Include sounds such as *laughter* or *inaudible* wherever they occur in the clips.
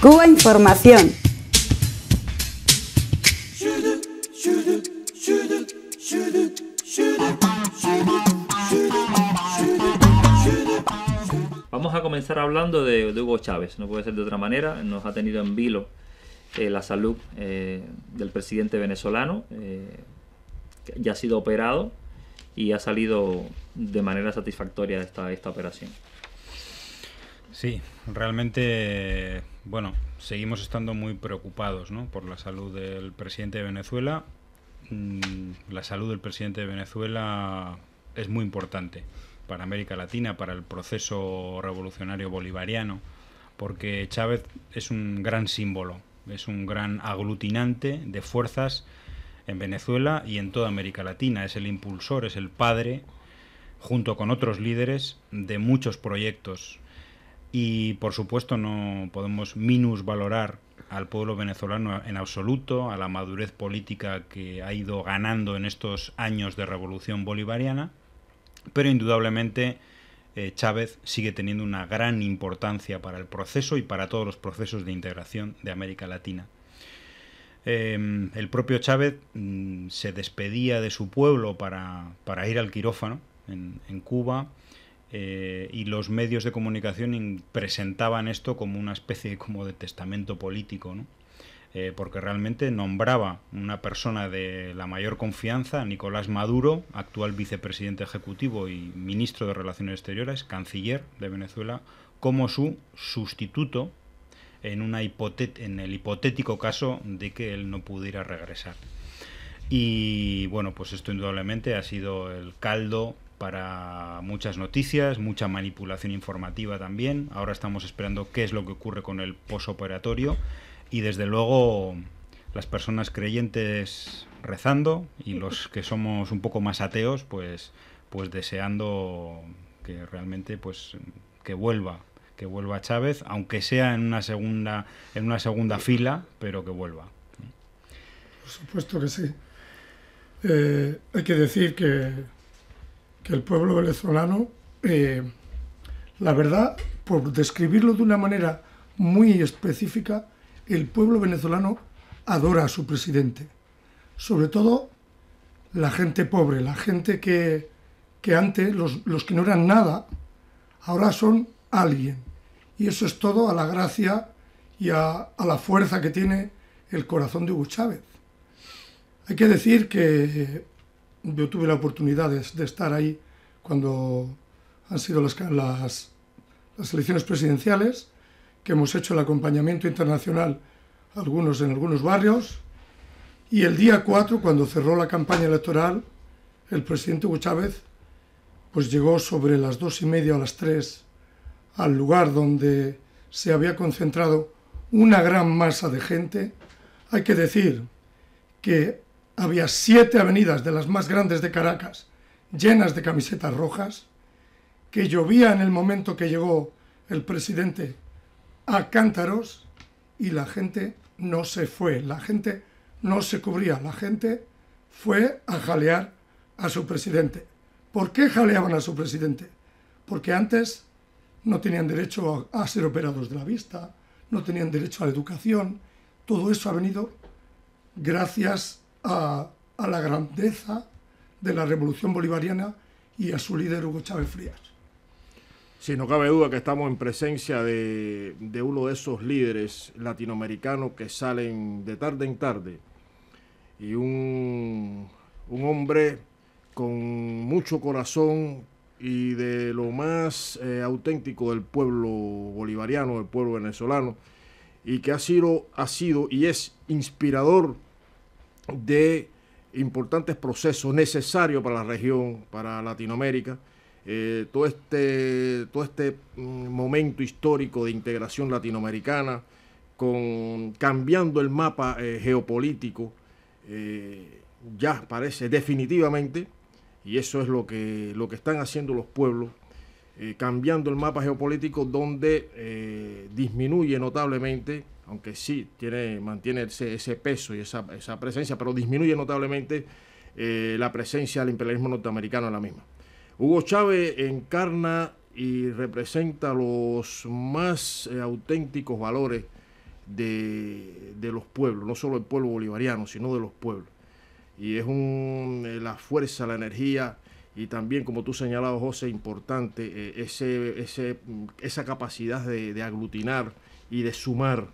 Cuba Información. Vamos a comenzar hablando de, Hugo Chávez, no puede ser de otra manera, nos ha tenido en vilo eh, la salud eh, del presidente venezolano, eh, ya ha sido operado y ha salido de manera satisfactoria esta, esta operación. Sí, realmente, bueno, seguimos estando muy preocupados ¿no? por la salud del presidente de Venezuela. Mm, la salud del presidente de Venezuela es muy importante para América Latina, para el proceso revolucionario bolivariano, porque Chávez es un gran símbolo, es un gran aglutinante de fuerzas en Venezuela y en toda América Latina. Es el impulsor, es el padre, junto con otros líderes, de muchos proyectos y por supuesto no podemos minusvalorar al pueblo venezolano en absoluto, a la madurez política que ha ido ganando en estos años de revolución bolivariana, pero indudablemente eh, Chávez sigue teniendo una gran importancia para el proceso y para todos los procesos de integración de América Latina. Em, el propio Chávez mm, se despedía de su pueblo para, para ir al quirófano en Cuba, eh, y los medios de comunicación presentaban esto como una especie como de testamento político, ¿no? Eh, porque realmente nombraba una persona de la mayor confianza, Nicolás Maduro, actual vicepresidente ejecutivo y ministro de Relaciones Exteriores, canciller de Venezuela, como su sustituto en, una en el hipotético caso de que él no pudiera regresar. Y bueno, pues esto indudablemente ha sido el caldo para muchas noticias, mucha manipulación informativa también. Ahora estamos esperando qué es lo que ocurre con el posoperatorio y desde luego las personas creyentes rezando y los que somos un poco más ateos pues pues deseando que realmente pues que vuelva que vuelva Chávez, aunque sea en una segunda en una segunda fila, pero que vuelva. Por supuesto que sí. Eh, hay que decir que el pueblo venezolano, eh, la verdad, por describirlo de una manera muy específica, el pueblo venezolano adora a su presidente. Sobre todo la gente pobre, la gente que, antes, los, que no eran nada, ahora son alguien. Y eso es todo a la gracia y a, a, la fuerza que tiene el corazón de Hugo Chávez. Hay que decir que yo tuve la oportunidad de, estar ahí cuando han sido las, las, elecciones presidenciales, que hemos hecho el acompañamiento internacional algunos en algunos barrios, y el día 4, cuando cerró la campaña electoral, el presidente Hugo Chávez pues llegó sobre las dos y media o las tres al lugar donde se había concentrado una gran masa de gente. Hay que decir que había siete avenidas de las más grandes de Caracas llenas de camisetas rojas, que llovía en el momento que llegó el presidente a cántaros y la gente no se fue, la gente no se cubría, la gente fue a jalear a su presidente. ¿Por qué jaleaban a su presidente? Porque antes no tenían derecho a, ser operados de la vista, no tenían derecho a la educación, todo eso ha venido gracias a, la grandeza de la revolución bolivariana y a su líder Hugo Chávez Frías. Sí, no cabe duda que estamos en presencia de, uno de esos líderes latinoamericanos que salen de tarde en tarde y un, un hombre con mucho corazón y de lo más eh, auténtico del pueblo bolivariano, del pueblo venezolano, y que ha sido, ha sido y es inspirador de importantes procesos necesarios para la región, para Latinoamérica. Eh, todo este, todo este mm, momento histórico de integración latinoamericana, con, cambiando el mapa eh, geopolítico, eh, ya parece definitivamente, y eso es lo que, lo que están haciendo los pueblos, cambiando el mapa geopolítico donde disminuye notablemente aunque sí tiene, mantiene ese, peso y esa, presencia, pero disminuye notablemente eh, la presencia del imperialismo norteamericano en la misma. Hugo Chávez encarna y representa los más eh, auténticos valores de, los pueblos, no solo el pueblo bolivariano, sino de los pueblos. Y es eh, la fuerza, la energía y también, como tú señalabas, José, importante, esa capacidad de, aglutinar y de sumar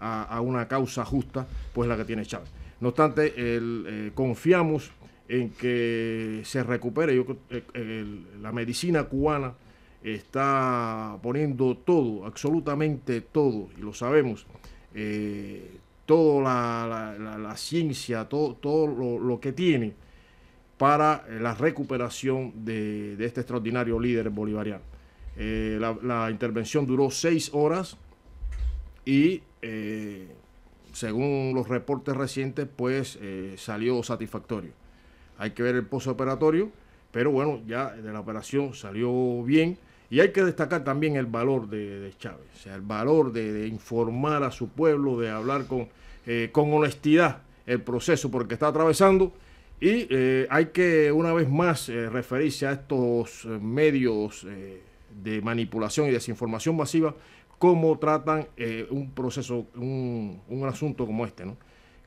a, una causa justa, pues la que tiene Chávez. No obstante, eh, confiamos en que se recupere. Eh, la medicina cubana está poniendo todo, absolutamente todo, y lo sabemos, eh, toda la, ciencia, todo, todo lo, que tiene para la recuperación de, de este extraordinario líder bolivariano. la intervención duró seis horas y eh, según los reportes recientes, pues eh, salió satisfactorio. Hay que ver el operatorio, pero bueno, ya de la operación salió bien. Y hay que destacar también el valor de, Chávez, o sea, el valor de, informar a su pueblo, de hablar con, eh, con honestidad el proceso porque está atravesando. Y hay que una vez más referirse a estos medios de manipulación y desinformación masiva cómo tratan eh, un proceso, un, asunto como este, ¿no?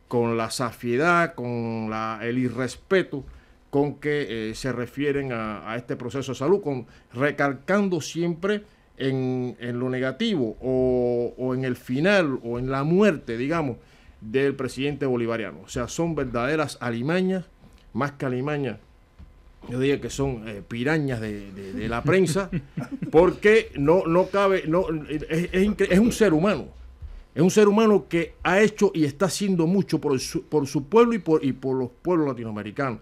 Con la safiedad, con el irrespeto con que eh, se refieren a, este proceso de salud, con, recalcando siempre en, lo negativo o, o, en el final o en la muerte, digamos, del presidente bolivariano. O sea, son verdaderas alimañas, más que alimañas, yo diría que son eh, pirañas de, la prensa, porque no, no cabe, no, es, un ser humano, es un ser humano que ha hecho y está haciendo mucho por su, por su pueblo y por, y por los pueblos latinoamericanos,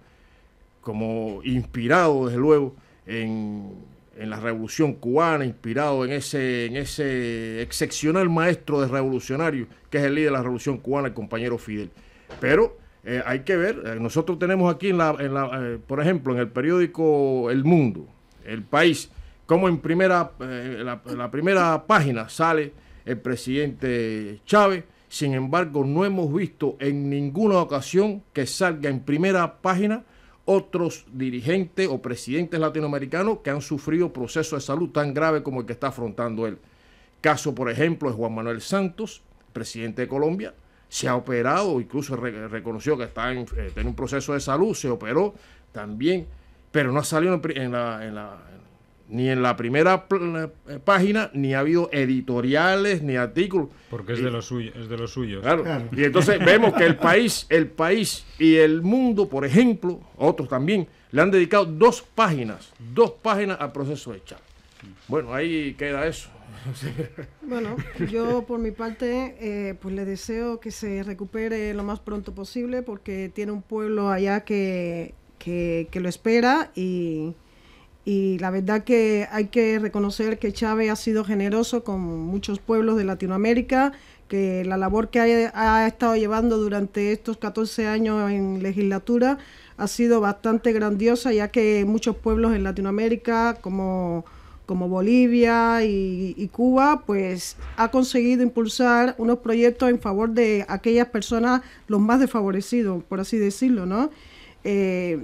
como inspirado desde luego en, la revolución cubana, inspirado en ese, en ese excepcional maestro de revolucionario que es el líder de la revolución cubana, el compañero Fidel. Pero eh, hay que ver, eh, nosotros tenemos aquí, eh, por ejemplo, en el periódico El Mundo, El País, como en primera, la, primera página sale el presidente Chávez, sin embargo no hemos visto en ninguna ocasión que salga en primera página otros dirigentes o presidentes latinoamericanos que han sufrido procesos de salud tan graves como el que está afrontando él. Caso, por ejemplo, es Juan Manuel Santos, presidente de Colombia, se ha operado, incluso reconoció que está en, eh, un proceso de salud, se operó también, pero no ha salido en la, ni en la primera eh, página, ni ha habido editoriales, ni artículos. Porque es, de, lo suyo, es de los suyos. Y entonces vemos que el país, el país y el mundo, por ejemplo, otros también, le han dedicado dos páginas, dos páginas al proceso de chat Bueno, ahí queda eso. *laughs* Bueno, yo por mi parte, eh, pues le deseo que se recupere lo más pronto posible porque tiene un pueblo allá que, que, que lo espera y, y la verdad que hay que reconocer que Chávez ha sido generoso con muchos pueblos de Latinoamérica, que la labor que ha, ha, estado llevando durante estos 14 años en legislatura ha sido bastante grandiosa, ya que muchos pueblos en Latinoamérica, como como Bolivia y, Cuba, pues ha conseguido impulsar unos proyectos en favor de aquellas personas los más desfavorecidos, por así decirlo, ¿no? Eh,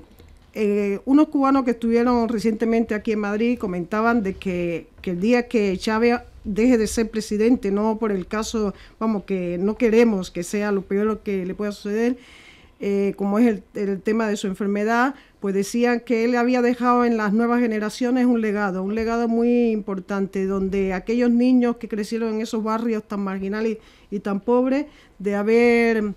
eh, unos cubanos que estuvieron recientemente aquí en Madrid comentaban de que, que, el día que Chávez deje de ser presidente, no por el caso, vamos, que no queremos que sea lo peor que le pueda suceder, eh, como es el, tema de su enfermedad, pues decían que él había dejado en las nuevas generaciones un legado, un legado muy importante, donde aquellos niños que crecieron en esos barrios tan marginales y, tan pobres, de haber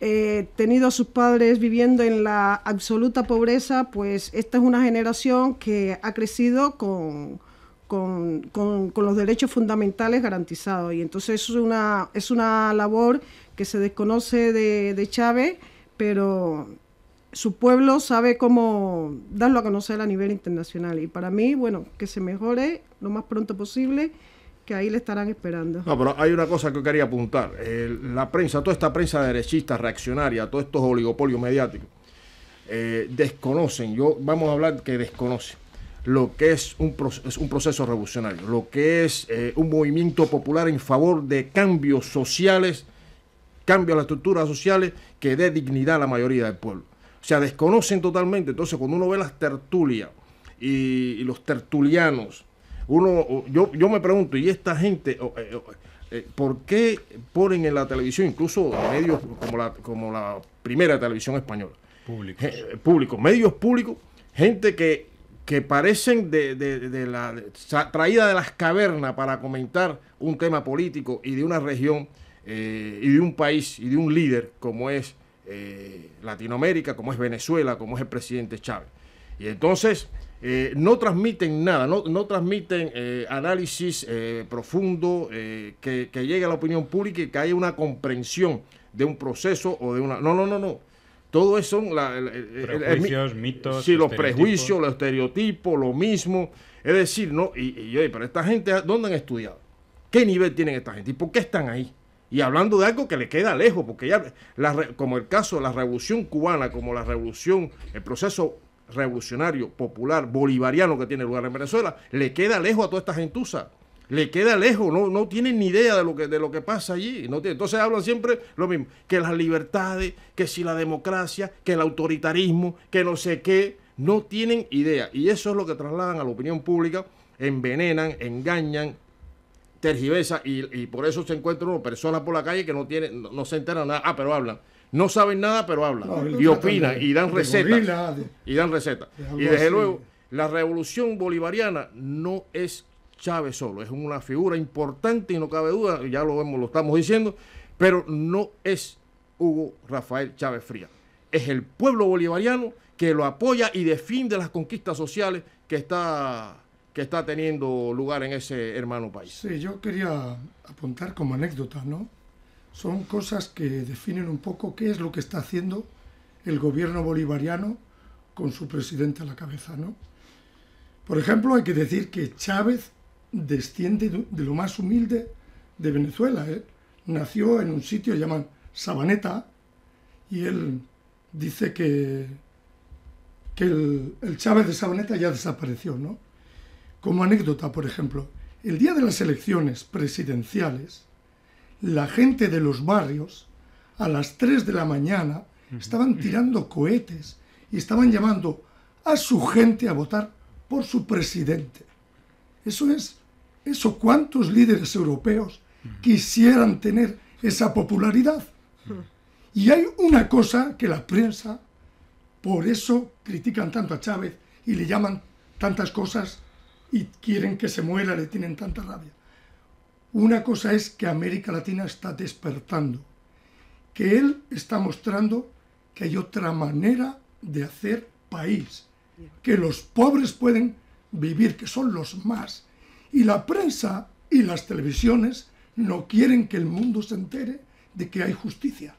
eh, tenido a sus padres viviendo en la absoluta pobreza, pues esta es una generación que ha crecido con, los derechos fundamentales garantizados. Y entonces es una, labor que se desconoce de Chávez pero su pueblo sabe cómo darlo a conocer a nivel internacional. Y para mí, bueno, que se mejore lo más pronto posible, que ahí le estarán esperando. No, pero hay una cosa que quería apuntar. la prensa, toda esta prensa derechista, reaccionaria, todos estos oligopolios mediáticos, eh, desconocen, yo vamos a hablar que desconocen lo que es un, un proceso revolucionario, lo que es eh, un movimiento popular en favor de cambios sociales cambia las estructuras sociales que dé dignidad a la mayoría del pueblo. O sea, desconocen totalmente. Entonces, cuando uno ve las tertulias y, los tertulianos, uno, yo, yo me pregunto, ¿y esta gente eh, eh, por qué ponen en la televisión, incluso medios como la, como la primera televisión española? público eh, público medios públicos, gente que, que parecen de, la, traída de las cavernas para comentar un tema político y de una región eh, y de un país y de un líder como es eh, Latinoamérica, como es Venezuela, como es el presidente Chávez. Y entonces eh, no transmiten nada, no, transmiten análisis profundo que, llegue a la opinión pública y que haya una comprensión de un proceso o de una... No, no, no, no. Todo eso son prejuicios, mitos. Sí, los prejuicios, los estereotipos, lo mismo. Es decir, no, y, y, pero esta gente, ¿dónde han estudiado? ¿Qué nivel tienen esta gente? ¿Y por qué están ahí? y hablando de algo que le queda lejos, porque ya, como el caso de la revolución cubana, como la revolución, el proceso revolucionario, popular, bolivariano que tiene lugar en Venezuela, le queda lejos a toda esta gentuza. Le queda lejos, no, no tienen ni idea de lo que, de lo que pasa allí. entonces hablan siempre lo mismo, que las libertades, que si la democracia, que el autoritarismo, que no sé qué, no tienen idea. Y eso es lo que trasladan a la opinión pública, envenenan, engañan, tergiversa y, por eso se encuentran personas por la calle que no tienen, no, se enteran nada, ah, pero hablan. No saben nada, pero hablan. y opinan y dan recetas. Y dan recetas. Y desde luego, la revolución bolivariana no es Chávez solo, es una figura importante y no cabe duda, ya lo vemos, lo estamos diciendo, pero no es Hugo Rafael Chávez Fría. Es el pueblo bolivariano que lo apoya y defiende las conquistas sociales que está que está teniendo lugar en ese hermano país. Sí, yo quería apuntar como anécdota, ¿no? Son cosas que definen un poco qué es lo que está haciendo el gobierno bolivariano con su presidente a la cabeza, ¿no? Por ejemplo, hay que decir que Chávez desciende de lo más humilde de Venezuela. ¿eh? Nació en un sitio llamado Sabaneta y él dice que, que el, el Chávez de Sabaneta ya desapareció, ¿no? Como anécdota, por ejemplo, el día de las elecciones presidenciales, la gente de los barrios a las 3 de la mañana estaban tirando cohetes y estaban llamando a su gente a votar por su presidente. Eso es, eso cuántos líderes europeos quisieran tener esa popularidad. Y hay una cosa que la prensa, por eso critican tanto a Chávez y le llaman tantas cosas y quieren que se muera, le tienen tanta rabia. Una cosa es que América Latina está despertando, que él está mostrando que hay otra manera de hacer país, que los pobres pueden vivir, que son los más. Y la prensa y las televisiones no quieren que el mundo se entere de que hay justicia.